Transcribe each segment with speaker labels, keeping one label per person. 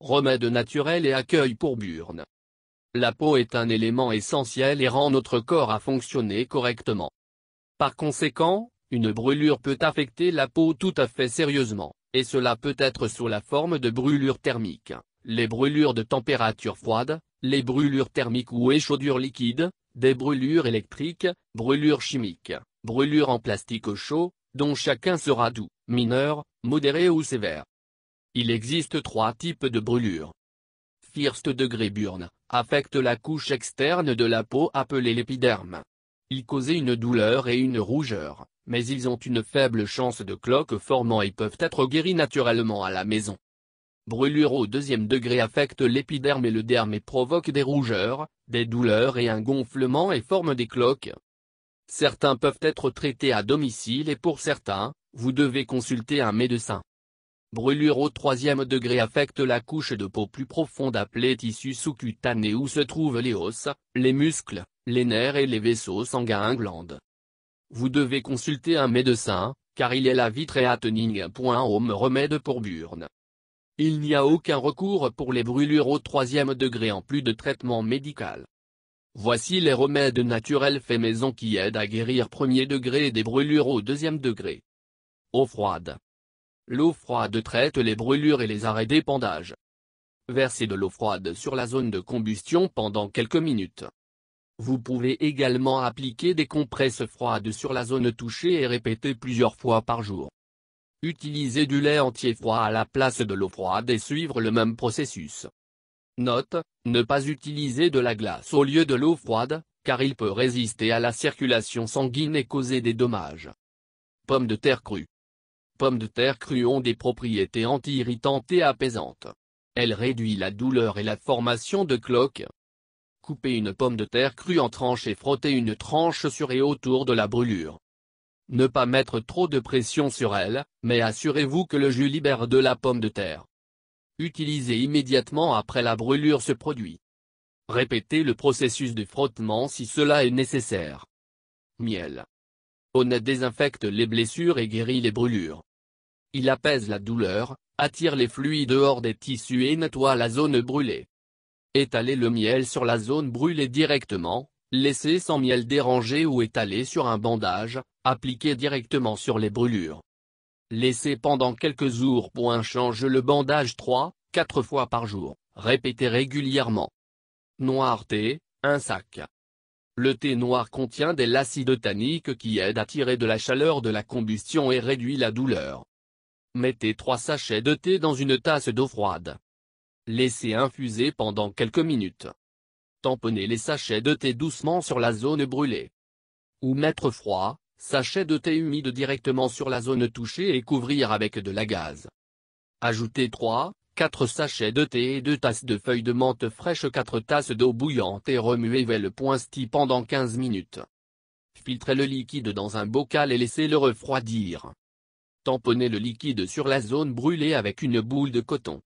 Speaker 1: remède naturel et accueil pour burne. La peau est un élément essentiel et rend notre corps à fonctionner correctement. Par conséquent, une brûlure peut affecter la peau tout à fait sérieusement, et cela peut être sous la forme de brûlures thermiques, les brûlures de température froide, les brûlures thermiques ou échaudures liquides, des brûlures électriques, brûlures chimiques, brûlures en plastique au chaud, dont chacun sera doux, mineur, modéré ou sévère. Il existe trois types de brûlures. First degré burn, affecte la couche externe de la peau appelée l'épiderme. Ils causent une douleur et une rougeur, mais ils ont une faible chance de cloques formant et peuvent être guéris naturellement à la maison. Brûlure au deuxième degré affecte l'épiderme et le derme et provoque des rougeurs, des douleurs et un gonflement et forme des cloques. Certains peuvent être traités à domicile et pour certains, vous devez consulter un médecin. Brûlure au troisième degré affecte la couche de peau plus profonde appelée tissu sous-cutané où se trouvent les os, les muscles, les nerfs et les vaisseaux sanguins glandes. Vous devez consulter un médecin, car il est la Point Home remède pour burn. Il n'y a aucun recours pour les brûlures au troisième degré en plus de traitement médical. Voici les remèdes naturels faits maison qui aident à guérir premier degré et des brûlures au deuxième degré. Eau froide. L'eau froide traite les brûlures et les arrêts d'épandage. Versez de l'eau froide sur la zone de combustion pendant quelques minutes. Vous pouvez également appliquer des compresses froides sur la zone touchée et répéter plusieurs fois par jour. Utilisez du lait entier froid à la place de l'eau froide et suivre le même processus. Note, ne pas utiliser de la glace au lieu de l'eau froide, car il peut résister à la circulation sanguine et causer des dommages. Pommes de terre crues pommes de terre crues ont des propriétés anti-irritantes et apaisantes. Elle réduit la douleur et la formation de cloques. Coupez une pomme de terre crue en tranches et frottez une tranche sur et autour de la brûlure. Ne pas mettre trop de pression sur elle, mais assurez-vous que le jus libère de la pomme de terre. Utilisez immédiatement après la brûlure ce produit. Répétez le processus de frottement si cela est nécessaire. Miel. On désinfecte les blessures et guérit les brûlures. Il apaise la douleur, attire les fluides hors des tissus et nettoie la zone brûlée. Étaler le miel sur la zone brûlée directement, laisser sans miel dérangé ou étaler sur un bandage, appliquez directement sur les brûlures. Laisser pendant quelques jours. pour un change le bandage 3, 4 fois par jour, répéter régulièrement. Noir thé, un sac. Le thé noir contient de l'acide tannique qui aide à tirer de la chaleur de la combustion et réduit la douleur. Mettez 3 sachets de thé dans une tasse d'eau froide. Laissez infuser pendant quelques minutes. Tamponnez les sachets de thé doucement sur la zone brûlée. Ou mettre froid, sachet de thé humide directement sur la zone touchée et couvrir avec de la gaze. Ajoutez 3, 4 sachets de thé et 2 tasses de feuilles de menthe fraîche 4 tasses d'eau bouillante et remuez vers le point sti pendant 15 minutes. Filtrez le liquide dans un bocal et laissez-le refroidir. Tamponnez le liquide sur la zone brûlée avec une boule de coton.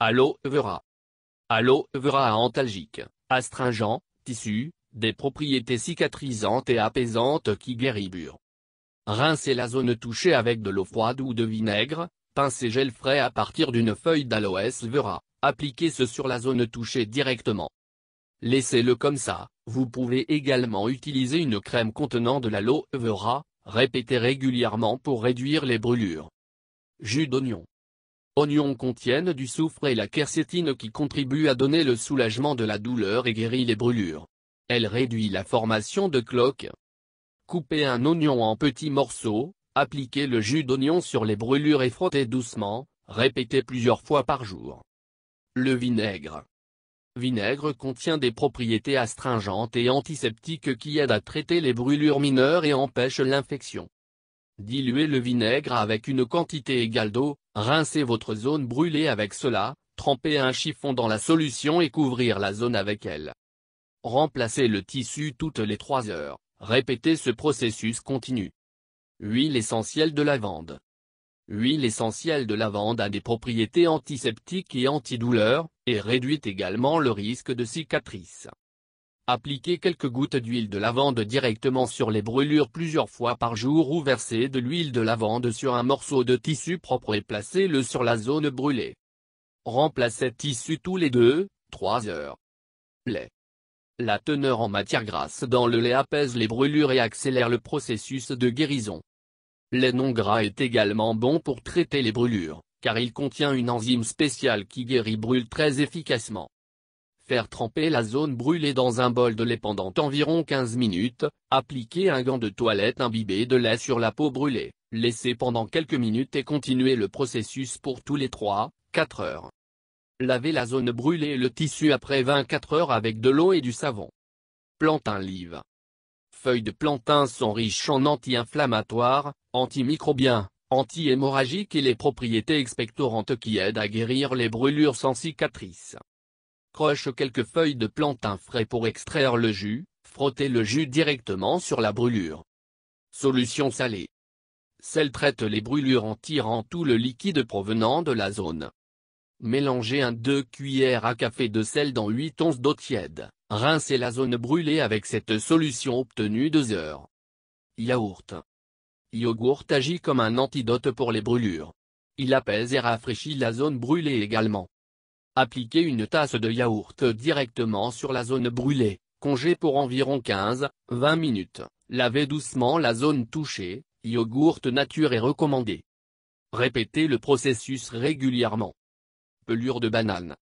Speaker 1: Aloe vera. Aloe vera a antalgique, astringent, tissu, des propriétés cicatrisantes et apaisantes qui guériburent. Rincez la zone touchée avec de l'eau froide ou de vinaigre, pincez gel frais à partir d'une feuille d'aloès vera, appliquez ce sur la zone touchée directement. Laissez-le comme ça, vous pouvez également utiliser une crème contenant de l'aloe vera, Répétez régulièrement pour réduire les brûlures. Jus d'oignon. Oignons contiennent du soufre et la quercétine qui contribuent à donner le soulagement de la douleur et guérit les brûlures. Elle réduit la formation de cloques. Coupez un oignon en petits morceaux, appliquez le jus d'oignon sur les brûlures et frottez doucement, répétez plusieurs fois par jour. Le vinaigre. Vinaigre contient des propriétés astringentes et antiseptiques qui aident à traiter les brûlures mineures et empêchent l'infection. Diluez le vinaigre avec une quantité égale d'eau, rincez votre zone brûlée avec cela, trempez un chiffon dans la solution et couvrir la zone avec elle. Remplacez le tissu toutes les 3 heures, répétez ce processus continu. Huile essentielle de lavande Huile essentielle de lavande a des propriétés antiseptiques et antidouleurs, et réduit également le risque de cicatrices. Appliquez quelques gouttes d'huile de lavande directement sur les brûlures plusieurs fois par jour ou versez de l'huile de lavande sur un morceau de tissu propre et placez-le sur la zone brûlée. Remplacez tissu tous les 2-3 heures. Lait. La teneur en matière grasse dans le lait apaise les brûlures et accélère le processus de guérison. Lait non gras est également bon pour traiter les brûlures car il contient une enzyme spéciale qui guérit brûle très efficacement. Faire tremper la zone brûlée dans un bol de lait pendant environ 15 minutes, appliquer un gant de toilette imbibé de lait sur la peau brûlée, laisser pendant quelques minutes et continuer le processus pour tous les 3, 4 heures. Laver la zone brûlée et le tissu après 24 heures avec de l'eau et du savon. Plantain livre. Feuilles de plantain sont riches en anti-inflammatoires, antimicrobiens, anti hémorragique et les propriétés expectorantes qui aident à guérir les brûlures sans cicatrices. Croche quelques feuilles de plantain frais pour extraire le jus, frottez le jus directement sur la brûlure. Solution salée. Celle traite les brûlures en tirant tout le liquide provenant de la zone. Mélangez un 2 cuillères à café de sel dans 8 onces d'eau tiède, rincez la zone brûlée avec cette solution obtenue 2 heures. Yaourt Yogourt agit comme un antidote pour les brûlures. Il apaise et rafraîchit la zone brûlée également. Appliquez une tasse de yaourt directement sur la zone brûlée, congé pour environ 15-20 minutes. Lavez doucement la zone touchée, yogourt nature est recommandé. Répétez le processus régulièrement. Pelure de banane.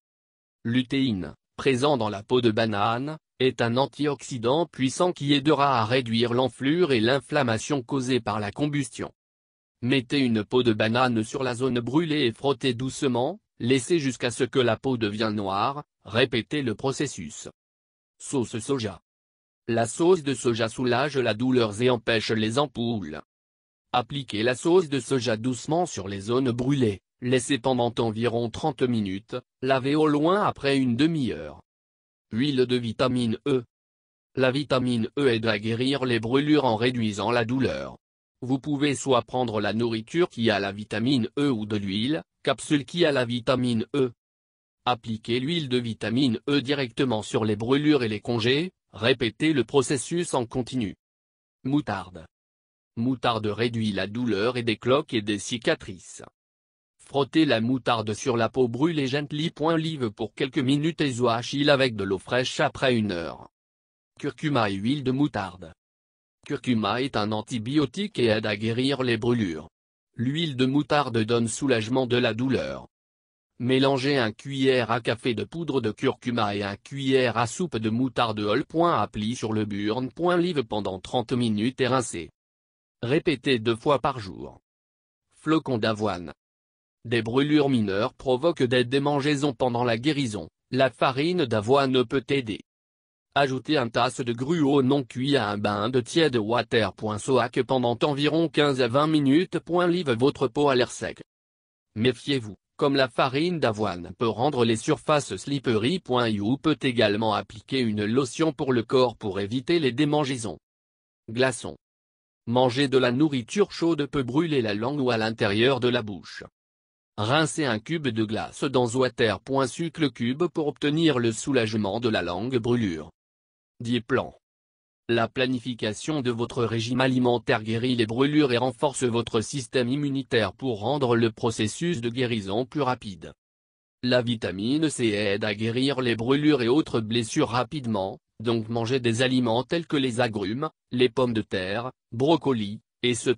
Speaker 1: Lutéine, présent dans la peau de banane, est un antioxydant puissant qui aidera à réduire l'enflure et l'inflammation causée par la combustion. Mettez une peau de banane sur la zone brûlée et frottez doucement, laissez jusqu'à ce que la peau devienne noire, répétez le processus. Sauce soja. La sauce de soja soulage la douleur et empêche les ampoules. Appliquez la sauce de soja doucement sur les zones brûlées, laissez pendant environ 30 minutes, lavez au loin après une demi-heure. Huile de vitamine E. La vitamine E aide à guérir les brûlures en réduisant la douleur. Vous pouvez soit prendre la nourriture qui a la vitamine E ou de l'huile, capsule qui a la vitamine E. Appliquez l'huile de vitamine E directement sur les brûlures et les congés, répétez le processus en continu. Moutarde. Moutarde réduit la douleur et des cloques et des cicatrices. Frottez la moutarde sur la peau brûlée gently.live pour quelques minutes et zoachille avec de l'eau fraîche après une heure. Curcuma et huile de moutarde. Curcuma est un antibiotique et aide à guérir les brûlures. L'huile de moutarde donne soulagement de la douleur. Mélangez un cuillère à café de poudre de curcuma et un cuillère à soupe de moutarde whole. Appli sur le burn.live pendant 30 minutes et rincez. Répétez deux fois par jour. Flocons d'avoine, des brûlures mineures provoquent des démangeaisons pendant la guérison, la farine d'avoine peut aider. Ajoutez un tasse de gruau non cuit à un bain de tiède water. Soak pendant environ 15 à 20 minutes. Live votre peau à l'air sec. Méfiez-vous, comme la farine d'avoine peut rendre les surfaces slippery. You peut également appliquer une lotion pour le corps pour éviter les démangeaisons. Glaçons. Manger de la nourriture chaude peut brûler la langue ou à l'intérieur de la bouche. Rincez un cube de glace dans water. Sucre le cube pour obtenir le soulagement de la langue brûlure. 10 plans. La planification de votre régime alimentaire guérit les brûlures et renforce votre système immunitaire pour rendre le processus de guérison plus rapide. La vitamine C aide à guérir les brûlures et autres blessures rapidement, donc mangez des aliments tels que les agrumes, les pommes de terre, brocolis, etc.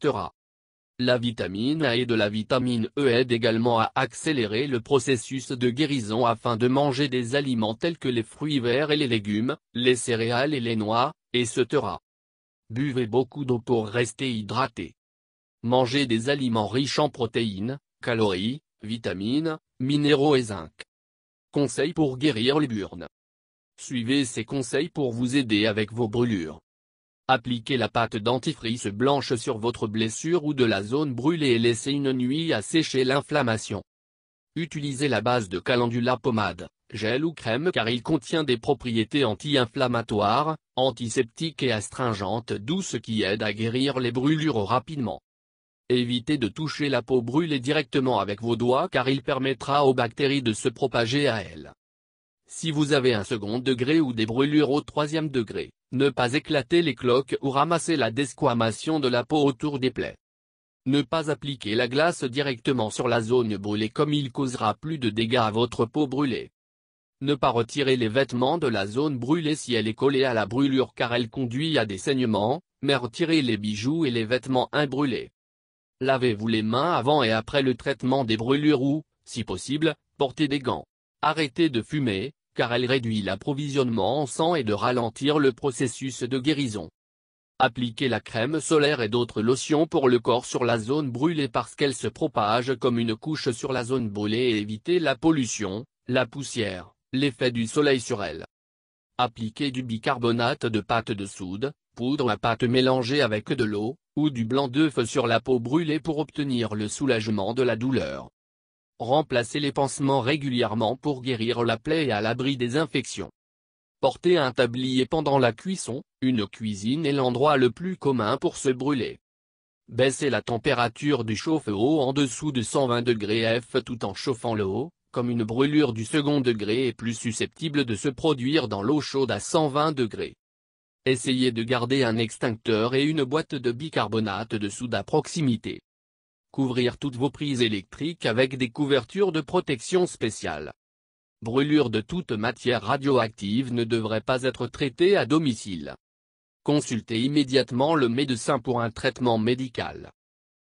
Speaker 1: La vitamine A et de la vitamine E aident également à accélérer le processus de guérison afin de manger des aliments tels que les fruits verts et les légumes, les céréales et les noix, etc. Buvez beaucoup d'eau pour rester hydraté. Mangez des aliments riches en protéines, calories, vitamines, minéraux et zinc. Conseils pour guérir les burnes. Suivez ces conseils pour vous aider avec vos brûlures. Appliquez la pâte dentifrice blanche sur votre blessure ou de la zone brûlée et laissez une nuit à sécher l'inflammation. Utilisez la base de calendula pommade, gel ou crème car il contient des propriétés anti-inflammatoires, antiseptiques et astringentes douces qui aident à guérir les brûlures rapidement. Évitez de toucher la peau brûlée directement avec vos doigts car il permettra aux bactéries de se propager à elle. Si vous avez un second degré ou des brûlures au troisième degré, ne pas éclater les cloques ou ramasser la desquamation de la peau autour des plaies. Ne pas appliquer la glace directement sur la zone brûlée comme il causera plus de dégâts à votre peau brûlée. Ne pas retirer les vêtements de la zone brûlée si elle est collée à la brûlure car elle conduit à des saignements, mais retirez les bijoux et les vêtements imbrûlés. Lavez-vous les mains avant et après le traitement des brûlures ou, si possible, portez des gants. Arrêtez de fumer, car elle réduit l'approvisionnement en sang et de ralentir le processus de guérison. Appliquez la crème solaire et d'autres lotions pour le corps sur la zone brûlée parce qu'elle se propage comme une couche sur la zone brûlée et évitez la pollution, la poussière, l'effet du soleil sur elle. Appliquez du bicarbonate de pâte de soude, poudre à pâte mélangée avec de l'eau, ou du blanc d'œuf sur la peau brûlée pour obtenir le soulagement de la douleur. Remplacez les pansements régulièrement pour guérir la plaie et à l'abri des infections. Portez un tablier pendant la cuisson, une cuisine est l'endroit le plus commun pour se brûler. Baissez la température du chauffe-eau en dessous de 120 degrés F tout en chauffant l'eau, comme une brûlure du second degré est plus susceptible de se produire dans l'eau chaude à 120 degrés. Essayez de garder un extincteur et une boîte de bicarbonate de soude à proximité. Couvrir toutes vos prises électriques avec des couvertures de protection spéciale. Brûlure de toute matière radioactive ne devrait pas être traitée à domicile. Consultez immédiatement le médecin pour un traitement médical.